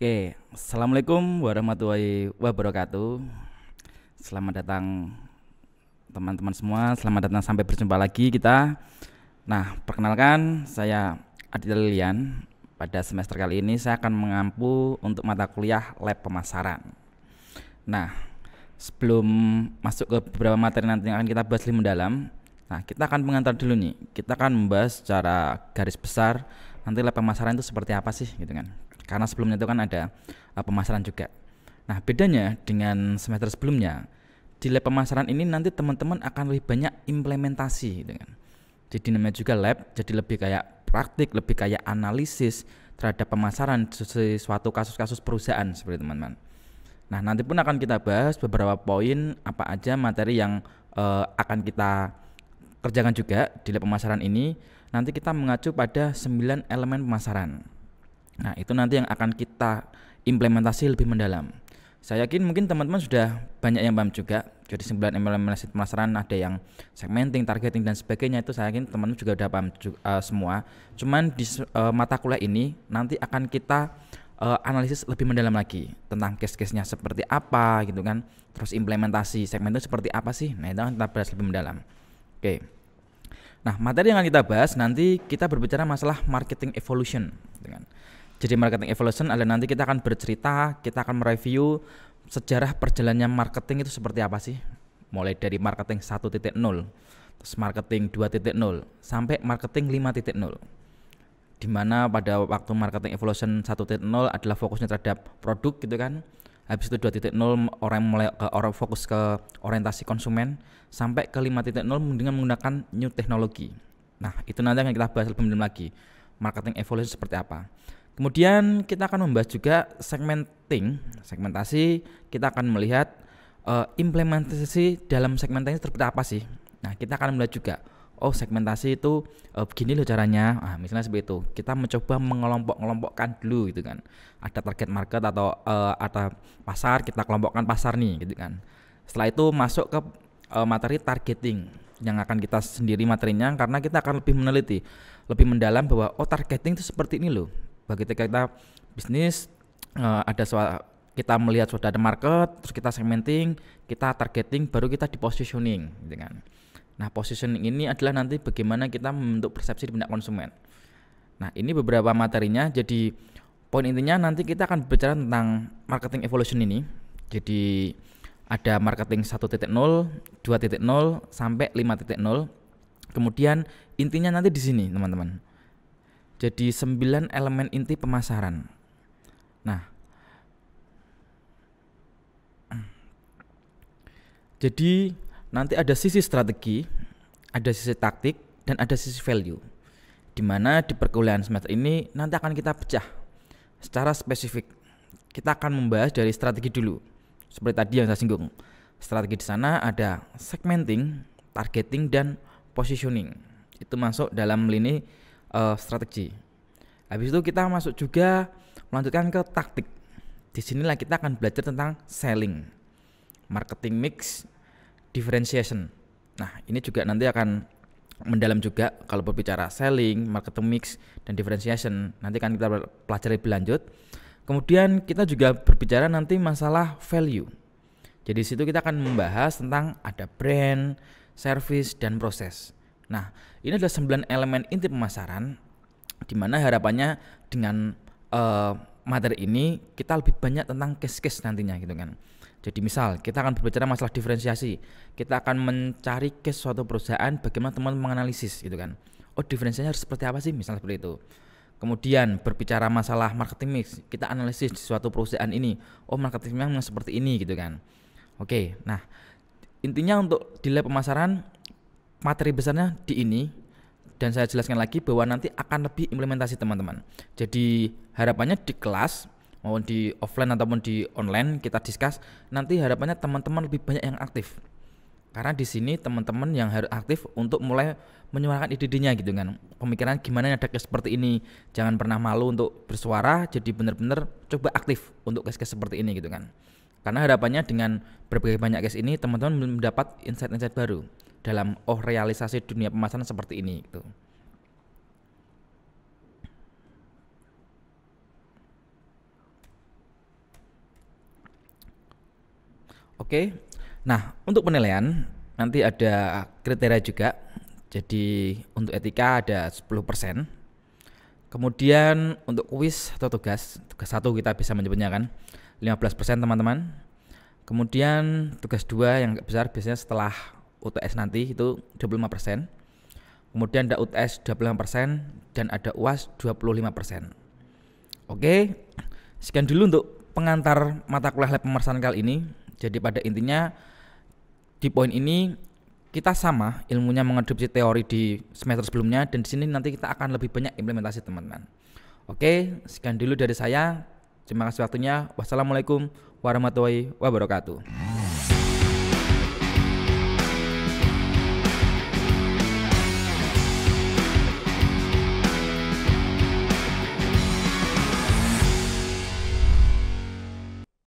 Oke, assalamualaikum warahmatullahi wabarakatuh. Selamat datang teman-teman semua. Selamat datang sampai berjumpa lagi kita. Nah, perkenalkan saya Adil Lilian. Pada semester kali ini saya akan mengampu untuk mata kuliah lab pemasaran. Nah, sebelum masuk ke beberapa materi nanti yang akan kita bahas lebih mendalam, nah kita akan mengantar dulu nih. Kita akan membahas secara garis besar nanti lab pemasaran itu seperti apa sih gitu kan karena sebelumnya itu kan ada uh, pemasaran juga. Nah, bedanya dengan semester sebelumnya, di lab pemasaran ini nanti teman-teman akan lebih banyak implementasi gitu kan. Jadi namanya juga lab, jadi lebih kayak praktik, lebih kayak analisis terhadap pemasaran sesuatu kasus-kasus perusahaan seperti teman-teman. Nah, nanti pun akan kita bahas beberapa poin apa aja materi yang uh, akan kita kerjakan juga di lab pemasaran ini. Nanti kita mengacu pada 9 elemen pemasaran. Nah, itu nanti yang akan kita implementasi lebih mendalam. Saya yakin mungkin teman-teman sudah banyak yang paham juga. Jadi 9 sembilan implementasi pemasaran ada yang segmenting, targeting dan sebagainya itu saya yakin teman-teman juga sudah paham juga, uh, eh, semua. Cuman di uh, mata kuliah ini nanti akan kita uh, analisis lebih mendalam lagi tentang case-case-nya seperti apa gitu kan. Terus implementasi segmen seperti apa sih? Nah, itu akan kita bahas lebih mendalam. Oke. Okay. Nah, materi yang akan kita bahas nanti kita berbicara masalah marketing evolution dengan gitu jadi marketing evolution adalah nanti kita akan bercerita, kita akan mereview sejarah perjalannya marketing itu seperti apa sih? Mulai dari marketing 1.0, terus marketing 2.0 sampai marketing 5.0 di mana pada waktu marketing evolution 1.0 adalah fokusnya terhadap produk gitu kan. Habis itu 2.0 orang mulai ke orang fokus ke orientasi konsumen sampai ke 5.0 dengan menggunakan new teknologi. Nah, itu nanti akan kita bahas lebih dalam lagi. Marketing evolution seperti apa. Kemudian kita akan membahas juga segmenting, segmentasi. Kita akan melihat uh, implementasi dalam segmentasi seperti apa sih. Nah, kita akan melihat juga oh segmentasi itu uh, begini loh caranya. Ah, misalnya seperti itu. Kita mencoba mengelompok-kelompokkan dulu gitu kan. Ada target market atau uh, ada pasar, kita kelompokkan pasar nih gitu kan. Setelah itu masuk ke uh, materi targeting yang akan kita sendiri materinya karena kita akan lebih meneliti, lebih mendalam bahwa oh targeting itu seperti ini loh bagi kita bisnis uh, ada soal kita melihat sudah ada market, terus kita segmenting, kita targeting, baru kita di positioning, gitu kan. Nah, positioning ini adalah nanti bagaimana kita membentuk persepsi di benak konsumen. Nah, ini beberapa materinya. Jadi poin intinya nanti kita akan berbicara tentang marketing evolution ini. Jadi ada marketing 1.0, 2.0 sampai 5.0. Kemudian intinya nanti di sini, teman-teman. Jadi sembilan elemen inti pemasaran. Nah, jadi nanti ada sisi strategi, ada sisi taktik, dan ada sisi value. Di mana di perkuliahan semester ini nanti akan kita pecah secara spesifik. Kita akan membahas dari strategi dulu. Seperti tadi yang saya singgung. Strategi di sana ada segmenting, targeting, dan positioning. Itu masuk dalam lini uh, strategi. Habis itu kita masuk juga melanjutkan ke taktik. Di sinilah kita akan belajar tentang selling, marketing mix, differentiation. Nah, ini juga nanti akan mendalam juga kalau berbicara selling, marketing mix, dan differentiation. Nanti akan kita pelajari lebih lanjut. Kemudian kita juga berbicara nanti masalah value. Jadi situ kita akan membahas tentang ada brand, service, dan proses. Nah, ini adalah 9 elemen inti pemasaran di mana harapannya dengan uh, materi ini kita lebih banyak tentang case-case nantinya gitu kan. Jadi misal kita akan berbicara masalah diferensiasi, kita akan mencari case suatu perusahaan bagaimana teman menganalisis gitu kan. Oh diferensiasinya harus seperti apa sih misal seperti itu. Kemudian berbicara masalah marketing mix, kita analisis di suatu perusahaan ini, oh marketing mix seperti ini gitu kan. Oke, nah intinya untuk di pemasaran materi besarnya di ini dan saya jelaskan lagi bahwa nanti akan lebih implementasi teman-teman. Jadi harapannya di kelas maupun di offline ataupun di online kita discuss nanti harapannya teman-teman lebih banyak yang aktif. Karena di sini teman-teman yang harus aktif untuk mulai menyuarakan ide-idenya gitu kan. Pemikiran gimana ada kes seperti ini. Jangan pernah malu untuk bersuara, jadi benar-benar coba aktif untuk kes kes seperti ini gitu kan. Karena harapannya dengan berbagai banyak kes ini teman-teman mendapat insight-insight baru dalam oh realisasi dunia pemasaran seperti ini gitu. Oke. Nah, untuk penilaian nanti ada kriteria juga. Jadi untuk etika ada 10%. Kemudian untuk kuis atau tugas, tugas satu kita bisa menyebutnya kan 15% teman-teman. Kemudian tugas dua yang besar biasanya setelah UTS nanti itu 25%. Kemudian ada UTS 25% dan ada UAS 25%. Oke. Sekian dulu untuk pengantar mata kuliah lab pemersan kali ini. Jadi pada intinya di poin ini kita sama ilmunya mengadopsi teori di semester sebelumnya dan di sini nanti kita akan lebih banyak implementasi teman-teman. Oke, sekian dulu dari saya. Terima kasih waktunya. Wassalamualaikum warahmatullahi wabarakatuh.